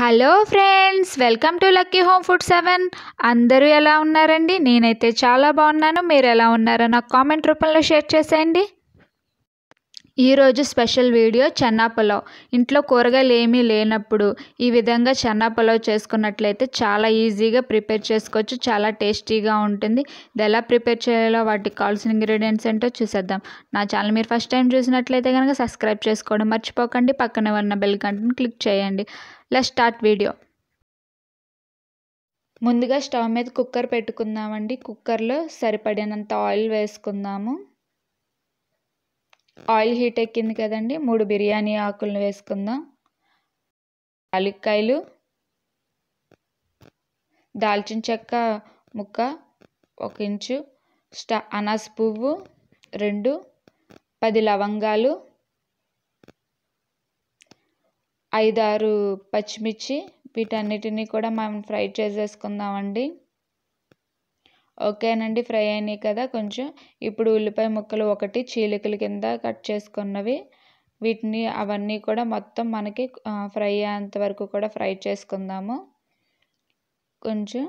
hello friends welcome to Lucky Home Food seven అందరూ ఎలా ఉన్నారండి నేనైతే చాలా బాగున్నాను మీరు ఎలా ఉన్నారో నాకు కామెంట్ రూపంలో షేర్ చేసేయండి ఈరోజు స్పెషల్ వీడియో చన్నా పులావ్ ఇంట్లో కూరగాయలు ఏమీ లేనప్పుడు ఈ విధంగా చన్నా పులావ్ చేసుకున్నట్లయితే చాలా ఈజీగా ప్రిపేర్ చేసుకోవచ్చు చాలా టేస్టీగా ఉంటుంది ఇది ఎలా ప్రిపేర్ చేయాలో వాటికి కావాల్సిన ఇంగ్రీడియంట్స్ ఏంటో చూసేద్దాం నా ఛానల్ మీరు ఫస్ట్ టైం చూసినట్లయితే కనుక సబ్స్క్రైబ్ చేసుకోవడం మర్చిపోకండి పక్కనే ఉన్న బెల్ కంటెంట్ క్లిక్ చేయండి లెస్ స్టార్ట్ వీడియో ముందుగా స్టవ్ మీద కుక్కర్ పెట్టుకుందామండి కుక్కర్లో సరిపడినంత ఆయిల్ వేసుకుందాము ఆయిల్ హీట్ ఎక్కింది కదండి మూడు బిర్యానీ ఆకులను వేసుకుందాం యాలక్కాయలు దాల్చిన చెక్క ముక్క ఒక ఇంచు స్టా అనాస పువ్వు రెండు పది లవంగాలు ఐదారు పచ్చిమిర్చి వీటన్నిటినీ కూడా మనం ఫ్రై చేసేసుకుందామండి ఓకేనండి ఫ్రై అయినాయి కదా కొంచెం ఇప్పుడు ఉల్లిపాయ ముక్కలు ఒకటి చీలికల కింద కట్ చేసుకున్నవి వీటిని అవన్నీ కూడా మొత్తం మనకి ఫ్రై అయ్యేంత వరకు కూడా ఫ్రై చేసుకుందాము కొంచెం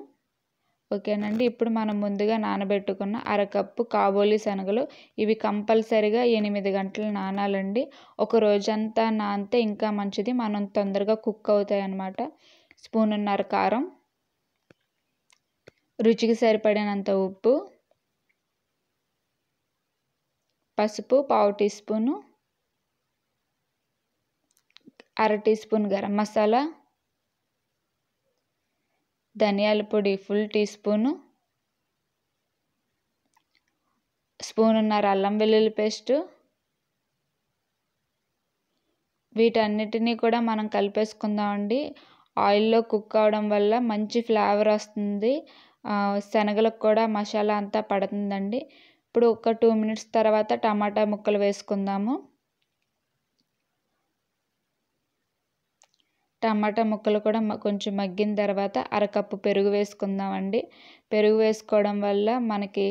ఓకేనండి ఇప్పుడు మనం ముందుగా నానబెట్టుకున్న అరకప్పు కాబోలి శనగలు ఇవి కంపల్సరిగా ఎనిమిది గంటలు నానాలండి ఒక రోజంతా నానితే ఇంకా మంచిది మనం తొందరగా కుక్ అవుతాయి అన్నమాట స్పూన్ ఉన్నర కారం రుచికి సరిపడినంత ఉప్పు పసుపు పావు టీ స్పూను అర టీ స్పూన్ గరం మసాలా ధనియాల పొడి ఫుల్ టీ స్పూను స్పూనున్నర అల్లం వెల్లుల్లి పేస్టు వీటన్నిటినీ కూడా మనం కలిపేసుకుందామండి ఆయిల్లో కుక్ అవడం వల్ల మంచి ఫ్లేవర్ వస్తుంది శనగలకు కూడా మసాలా అంతా పడుతుందండి ఇప్పుడు ఒక టూ మినిట్స్ తర్వాత టమాటా ముక్కలు వేసుకుందాము టమాటా ముక్కలు కూడా కొంచెం మగ్గిన తర్వాత అరకప్పు పెరుగు వేసుకుందామండి పెరుగు వేసుకోవడం వల్ల మనకి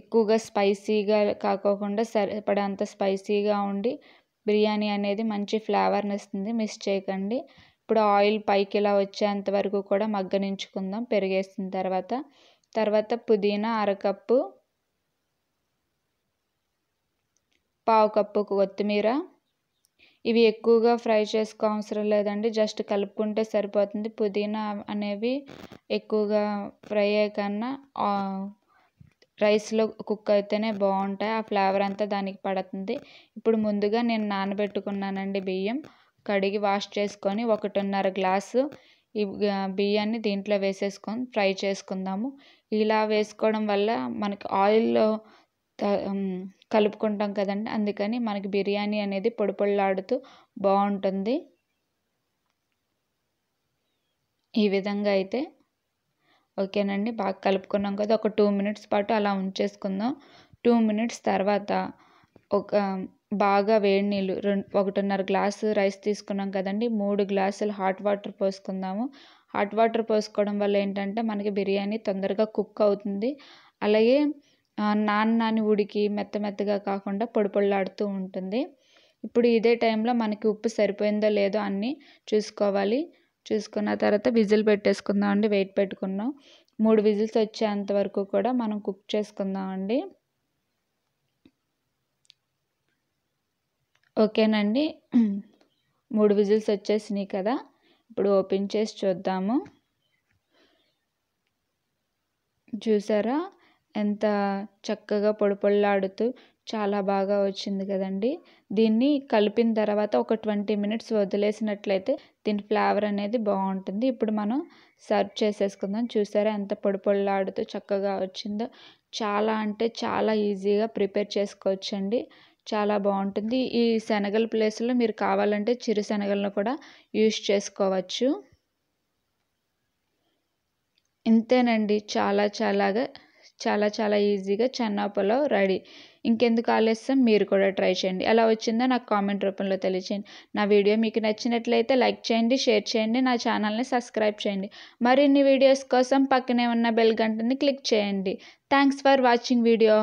ఎక్కువగా స్పైసీగా కాకోకుండా సరిపడంత స్పైసీగా ఉండి బిర్యానీ అనేది మంచి ఫ్లేవర్ని ఇస్తుంది మిస్ చేయకండి ఇప్పుడు ఆయిల్ పైకి ఇలా వచ్చేంత వరకు కూడా మగ్గనించుకుందాం పెరిగేసిన తర్వాత తర్వాత పుదీనా అరకప్పు పావు కప్పు కొత్తిమీర ఇవి ఎక్కువగా ఫ్రై చేసుకో అవసరం లేదండి జస్ట్ కలుపుకుంటే సరిపోతుంది పుదీనా అనేవి ఎక్కువగా ఫ్రై అయ్యేకన్నా రైస్లో కుక్ అయితేనే బాగుంటాయి ఆ ఫ్లేవర్ అంతా దానికి పడుతుంది ఇప్పుడు ముందుగా నేను నానబెట్టుకున్నానండి బియ్యం కడిగి వాష్ చేసుకొని ఒకటిన్నర గ్లాసు ఈ బియ్యాన్ని దీంట్లో వేసేసుకొని ఫ్రై చేసుకుందాము ఇలా వేసుకోవడం వల్ల మనకి ఆయిల్లో కలుపుకుంటాం కదండి అందుకని మనకి బిర్యానీ అనేది పొడి బాగుంటుంది ఈ విధంగా అయితే ఓకేనండి బాగా కలుపుకున్నాం కదా ఒక టూ మినిట్స్ పాటు అలా ఉంచేసుకుందాం టూ మినిట్స్ తర్వాత ఒక బాగా వేడి నీళ్ళు రెండు ఒకటిన్నర గ్లాసు రైస్ తీసుకున్నాం కదండి మూడు గ్లాసులు హాట్ వాటర్ పోసుకుందాము హాట్ వాటర్ పోసుకోవడం వల్ల ఏంటంటే మనకి బిర్యానీ తొందరగా కుక్ అవుతుంది అలాగే నాన్ నాని ఉడికి మెత్త మెత్తగా కాకుండా పొడి పొడిలాడుతూ ఉంటుంది ఇప్పుడు ఇదే టైంలో మనకి ఉప్పు సరిపోయిందో లేదో అన్నీ చూసుకోవాలి చూసుకున్న తర్వాత విజిల్ పెట్టేసుకుందాం అండి వెయిట్ పెట్టుకున్నాం మూడు విజిల్స్ వచ్చేంత వరకు కూడా మనం కుక్ చేసుకుందాం అండి ఓకేనండి మూడు విజిల్స్ వచ్చేసినాయి కదా ఇప్పుడు ఓపెన్ చేసి చూద్దాము చూసారా ఎంత చక్కగా పొడిపొళ్ళాడుతూ చాలా బాగా వచ్చింది కదండి దీన్ని కలిపిన తర్వాత ఒక ట్వంటీ మినిట్స్ వదిలేసినట్లయితే దీని ఫ్లేవర్ అనేది బాగుంటుంది ఇప్పుడు మనం సర్వ్ చేసేసుకుందాం చూసారా ఎంత పొడిపొళ్ళాడుతూ చక్కగా వచ్చిందో చాలా అంటే చాలా ఈజీగా ప్రిపేర్ చేసుకోవచ్చండి చాలా బాగుంటుంది ఈ శనగల ప్లేస్లో మీరు కావాలంటే చిరు శనగలను కూడా యూస్ చేసుకోవచ్చు ఇంతేనండి చాలా చాలాగా చాలా చాలా ఈజీగా చెన్నా రెడీ ఇంకెందుకు ఆలస్యం మీరు కూడా ట్రై చేయండి ఎలా వచ్చిందో నాకు కామెంట్ రూపంలో తెలియచేయండి నా వీడియో మీకు నచ్చినట్లయితే లైక్ చేయండి షేర్ చేయండి నా ఛానల్ని సబ్స్క్రైబ్ చేయండి మరిన్ని వీడియోస్ కోసం పక్కనే ఉన్న బెల్ గంటని క్లిక్ చేయండి థ్యాంక్స్ ఫర్ వాచింగ్ వీడియో